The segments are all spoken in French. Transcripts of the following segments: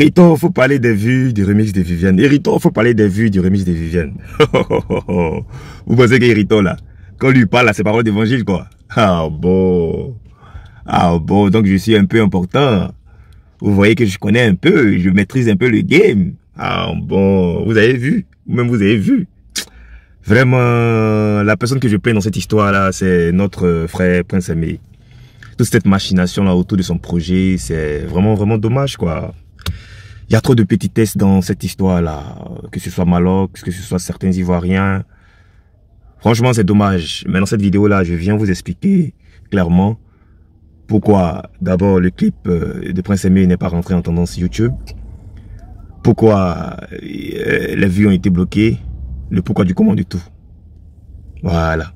il faut parler des vues du remix de Viviane. il faut parler des vues du remix de Vivienne. Vous pensez que là, quand lui parle, c'est parole d'évangile, quoi. Ah bon. Ah bon, donc je suis un peu important. Vous voyez que je connais un peu, je maîtrise un peu le game. Ah bon, vous avez vu, même vous avez vu. Vraiment, la personne que je plains dans cette histoire-là, c'est notre frère Prince Aimé. Toute cette machination-là autour de son projet, c'est vraiment, vraiment dommage, quoi. Il y a trop de petitesse dans cette histoire-là, que ce soit Maloc, que ce soit certains Ivoiriens. Franchement, c'est dommage. Mais dans cette vidéo-là, je viens vous expliquer clairement pourquoi, d'abord, le clip euh, de Prince Aimé n'est pas rentré en tendance YouTube. Pourquoi euh, les vues ont été bloquées. Le pourquoi du comment du tout. Voilà.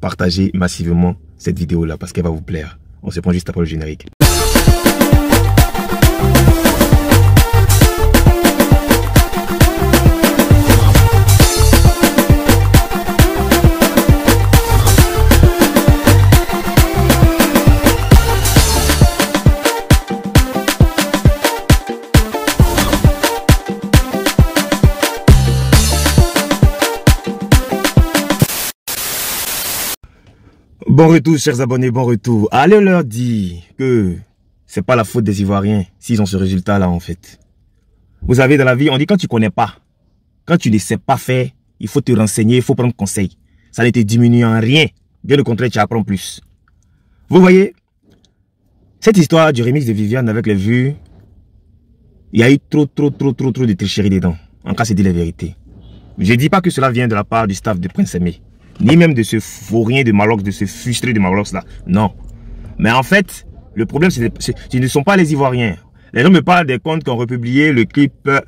Partagez massivement cette vidéo-là parce qu'elle va vous plaire. On se prend juste après le générique. Bon retour, chers abonnés, bon retour. Allez leur dire que c'est pas la faute des Ivoiriens s'ils ont ce résultat-là, en fait. Vous savez, dans la vie, on dit quand tu connais pas, quand tu ne sais pas faire, il faut te renseigner, il faut prendre conseil. Ça ne te diminue en rien. Bien au contraire, tu apprends plus. Vous voyez, cette histoire du remix de Viviane avec les vues, il y a eu trop, trop, trop, trop, trop de tricherie dedans. En cas, c'est dit la vérité. Je ne dis pas que cela vient de la part du staff de Prince Aimé ni même de ce vaurien de Malox, de ce frustré de Malox là. Non. Mais en fait, le problème, c'est ce ne sont pas les Ivoiriens. Les gens me parlent des comptes qui ont republié le clip euh,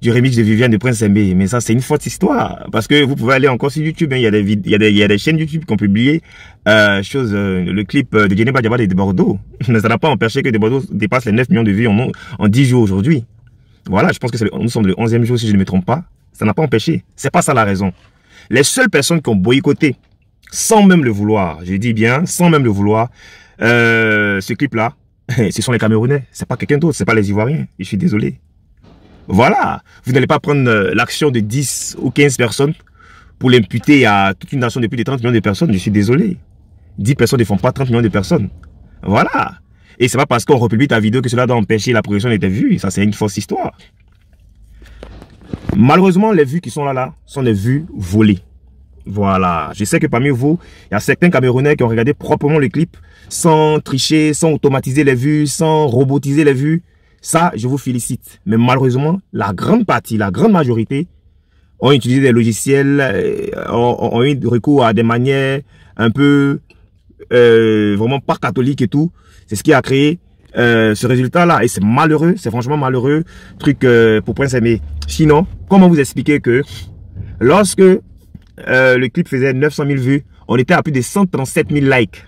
du remix de Viviane de Prince MB. Mais ça, c'est une faute histoire. Parce que vous pouvez aller encore sur YouTube. Hein. Il, y a des il, y chaînes YouTube qui ont publié euh, chose, euh, le clip de Jenny et de Bordeaux. Mais ça n'a pas empêché que Bordeaux dépasse les 9 millions de vues en, en 10 jours aujourd'hui. Voilà, je pense que nous sommes le 11e jour, si je ne me trompe pas. Ça n'a pas empêché. C'est pas ça la raison. Les seules personnes qui ont boycotté, sans même le vouloir, je dis bien, sans même le vouloir, euh, ce clip-là, ce sont les Camerounais, c'est pas quelqu'un d'autre, c'est pas les Ivoiriens. Je suis désolé. Voilà, vous n'allez pas prendre euh, l'action de 10 ou 15 personnes pour l'imputer à toute une nation de plus de 30 millions de personnes. Je suis désolé. 10 personnes ne font pas 30 millions de personnes. Voilà. Et c'est pas parce qu'on republie ta vidéo que cela doit empêcher la progression de vues. Ça, c'est une fausse histoire. Malheureusement, les vues qui sont là, là, sont des vues volées. Voilà. Je sais que parmi vous, il y a certains Camerounais qui ont regardé proprement le clip, sans tricher, sans automatiser les vues, sans robotiser les vues. Ça, je vous félicite. Mais malheureusement, la grande partie, la grande majorité, ont utilisé des logiciels, euh, ont, eu recours à des manières un peu euh, vraiment pas catholiques et tout. C'est ce qui a créé euh, ce résultat-là. Et c'est malheureux, c'est franchement malheureux, truc euh, pour Prince Aimé. Sinon, comment vous expliquer que lorsque euh, le clip faisait 900 000 vues, on était à plus de 137 000 likes.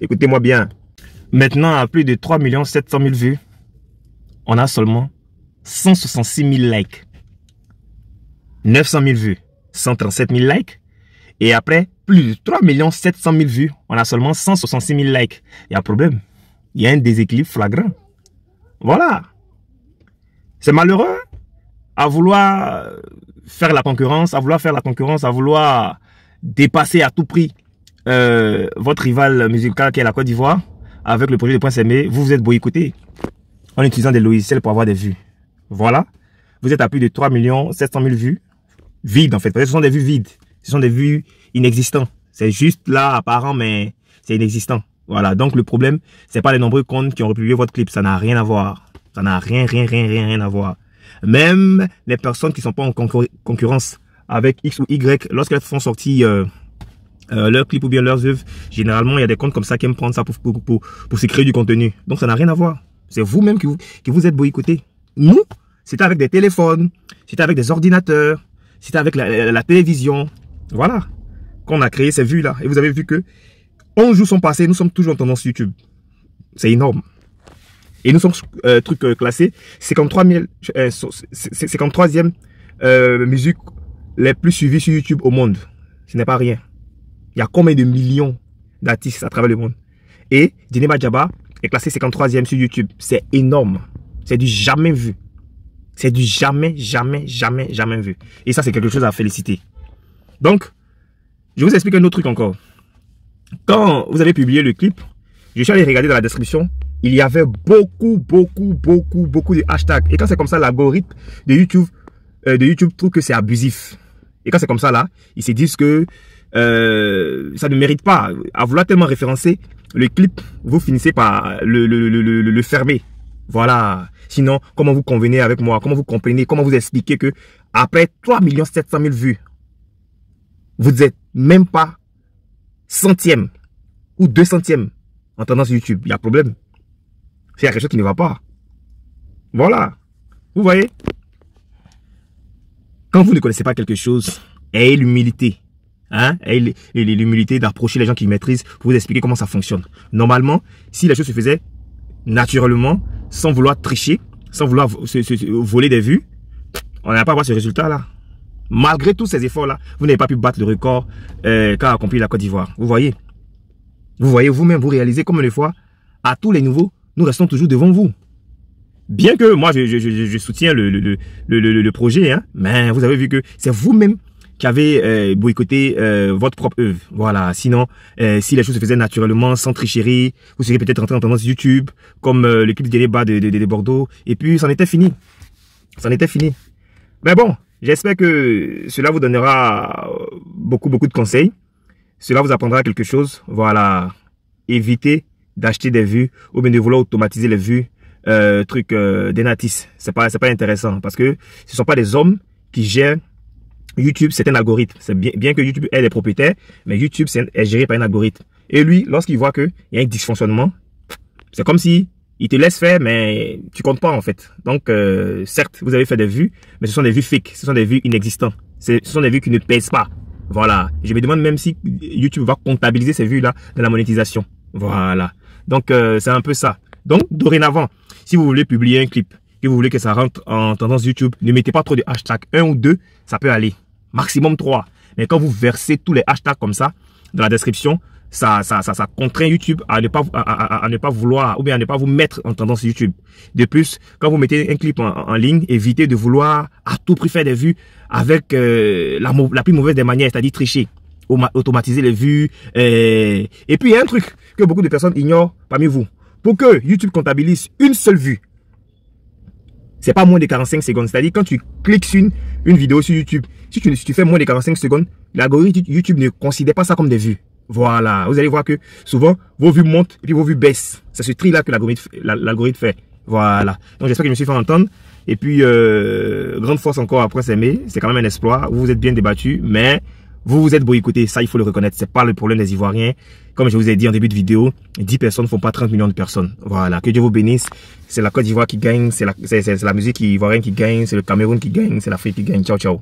Écoutez-moi bien. Maintenant, à plus de 3 700 000 vues, on a seulement 166 000 likes. 900 000 vues, 137 000 likes. Et après, plus de 3 700 000 vues, on a seulement 166 000 likes. Il y a un problème. Il y a un déséquilibre flagrant. Voilà. C'est malheureux à vouloir faire la concurrence, à vouloir faire la concurrence, à vouloir dépasser à tout prix euh, votre rival musical qui est la Côte d'Ivoire avec le projet de Point Aimé. Vous vous êtes boycotté en utilisant des logiciels pour avoir des vues. Voilà. Vous êtes à plus de 3 700 000 vues. Vides en fait. ce sont des vues vides. Ce sont des vues inexistantes. C'est juste là apparent mais c'est inexistant. Voilà, donc le problème, c'est pas les nombreux comptes qui ont republié votre clip, ça n'a rien à voir. Ça n'a rien, rien, rien, rien, à voir. Même les personnes qui sont pas en concurrence avec X ou Y, lorsqu'elles font sortir euh, euh clip ou bien leurs œuvres, généralement, il y a des comptes comme ça qui aiment prendre ça pour, pour, pour, se créer du contenu. Donc, ça n'a rien à voir. C'est vous-même qui vous, qui vous êtes boycotté. Nous, c'était avec des téléphones, c'était avec des ordinateurs, c'était avec la, la télévision. Voilà qu'on a créé ces vues-là. Et vous avez vu que 11 jours sont passés, nous sommes toujours en tendance YouTube. C'est énorme. Et nous sommes euh, truc classé 53 e musique les plus suivie sur YouTube au monde. Ce n'est pas rien. Il y a combien de millions d'artistes à travers le monde Et Dineba Djaba est classé 53e sur YouTube. C'est énorme. C'est du jamais vu. C'est du jamais, jamais, jamais, jamais vu. Et ça, c'est quelque chose à féliciter. Donc, je vous explique un autre truc encore. Quand vous avez publié le clip, je suis allé regarder dans la description. Il y avait beaucoup, beaucoup, beaucoup, beaucoup de hashtags. Et quand c'est comme ça, l'algorithme de YouTube, euh, de YouTube trouve que c'est abusif. Et quand c'est comme ça, là, ils se disent que euh, ça ne mérite pas. À vouloir tellement référencer le clip, vous finissez par le, le fermer. Voilà. Sinon, comment vous convenez avec moi Comment vous comprenez Comment vous expliquez que après 3 700 000 vues, vous n'êtes même pas centième ou deux centièmes en tendance YouTube, il y a problème. C'est quelque chose qui ne va pas. Voilà. Vous voyez Quand vous ne connaissez pas quelque chose, ayez l'humilité. Hein ayez l'humilité d'approcher les gens qui maîtrisent pour vous expliquer comment ça fonctionne. Normalement, si la chose se faisait naturellement, sans vouloir tricher, sans vouloir voler des vues, on n'a pas à avoir ce résultat-là. Malgré tous ces efforts-là, vous n'avez pas pu battre le record euh, qu'a accompli la Côte d'Ivoire. Vous voyez Vous voyez vous-même, vous réalisez comme une fois, à tous les nouveaux nous restons toujours devant vous. Bien que moi, je, soutiens le, le, le, projet, hein, mais vous avez vu que c'est vous-même qui avez euh, boycotté euh, votre propre œuvre. Voilà. Sinon, si les choses se faisaient naturellement, sans tricherie, vous seriez peut-être rentré en tendance YouTube, comme l'équipe de de, de, de, Bordeaux, et puis c'en était fini. C'en était fini. Mais bon, J'espère que cela vous donnera euh, beaucoup, beaucoup de conseils. Cela vous apprendra quelque chose. Voilà. Évitez d'acheter des vues ou bien de vouloir automatiser les vues, euh, truc euh, des natis. C'est pas, pas intéressant parce que ce ne sont pas des hommes qui gèrent YouTube, c'est un algorithme. C'est bien, bien que YouTube ait des propriétaires, mais YouTube est géré par un algorithme. Et lui, lorsqu'il voit qu'il y a un dysfonctionnement, c'est comme si il te laisse faire, mais tu comptes pas en fait. Donc, euh, certes, vous avez fait des vues, mais ce sont des vues fake, ce sont des vues inexistantes, ce sont des vues qui ne pèsent pas. Voilà. Je me demande même si YouTube va comptabiliser ces vues-là dans la monétisation. Voilà. Donc, euh, c'est un peu ça. Donc, dorénavant, si vous voulez publier un clip, que vous voulez que ça rentre en tendance YouTube, ne mettez pas trop de hashtags. Un ou deux, ça peut aller. Maximum trois. Mais quand vous versez tous les hashtags comme ça, dans la description, ça, contraint YouTube à ne pas, à, ne pas vouloir, ou bien à ne pas vous mettre en tendance YouTube. De plus, quand vous mettez un clip en, ligne, évitez de vouloir à tout prix faire des vues avec euh, la, plus mauvaise des manières, c'est-à-dire tricher automatiser les vues. Euh. Et... puis, il y a un truc que beaucoup de personnes ignorent parmi vous. Pour que YouTube comptabilise une seule vue, c'est pas moins de 45 secondes. C'est-à-dire, quand tu cliques sur une, une vidéo sur YouTube, si tu, si tu fais moins de 45 secondes, l'algorithme YouTube ne considère pas ça comme des vues. Voilà. Vous allez voir que souvent, vos vues montent et puis vos vues baissent. C'est ce tri-là que l'algorithme fait. Voilà. Donc, j'espère que je me suis fait entendre. Et puis, euh, grande force encore après s'aimer. C'est quand même un espoir Vous vous êtes bien débattu, mais vous vous êtes boycotté. Ça, il faut le reconnaître. C'est pas le problème des Ivoiriens. Comme je vous ai dit en début de vidéo, 10 personnes ne font pas 30 millions de personnes. Voilà. Que Dieu vous bénisse. C'est la Côte d'Ivoire qui gagne. C'est la, la musique ivoirienne qui gagne. C'est le Cameroun qui gagne. C'est l'Afrique qui gagne. Ciao, ciao.